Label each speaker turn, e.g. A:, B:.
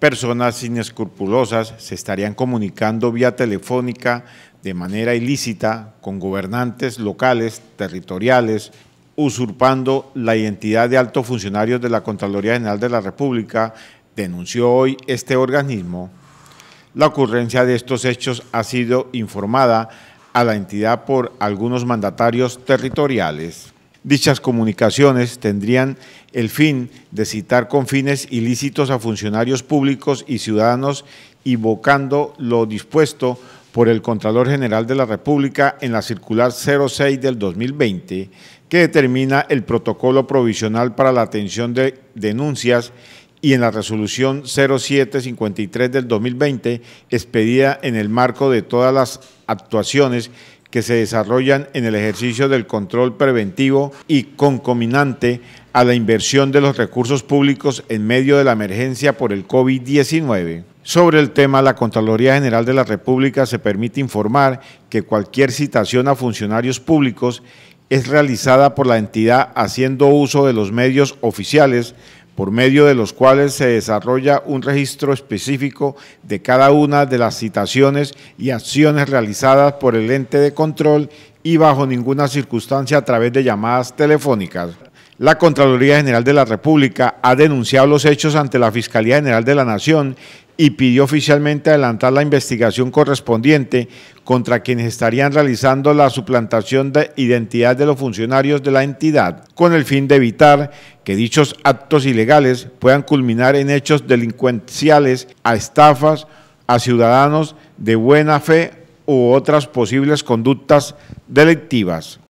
A: personas inescrupulosas se estarían comunicando vía telefónica de manera ilícita con gobernantes locales, territoriales, usurpando la identidad de altos funcionarios de la Contraloría General de la República, denunció hoy este organismo. La ocurrencia de estos hechos ha sido informada a la entidad por algunos mandatarios territoriales. Dichas comunicaciones tendrían el fin de citar con fines ilícitos a funcionarios públicos y ciudadanos, invocando lo dispuesto por el Contralor General de la República en la circular 06 del 2020, que determina el protocolo provisional para la atención de denuncias y en la resolución 0753 del 2020, expedida en el marco de todas las actuaciones que se desarrollan en el ejercicio del control preventivo y concominante a la inversión de los recursos públicos en medio de la emergencia por el COVID-19. Sobre el tema, la Contraloría General de la República se permite informar que cualquier citación a funcionarios públicos es realizada por la entidad haciendo uso de los medios oficiales por medio de los cuales se desarrolla un registro específico de cada una de las citaciones y acciones realizadas por el ente de control y bajo ninguna circunstancia a través de llamadas telefónicas. La Contraloría General de la República ha denunciado los hechos ante la Fiscalía General de la Nación y pidió oficialmente adelantar la investigación correspondiente contra quienes estarían realizando la suplantación de identidad de los funcionarios de la entidad, con el fin de evitar que dichos actos ilegales puedan culminar en hechos delincuenciales a estafas a ciudadanos de buena fe u otras posibles conductas delictivas.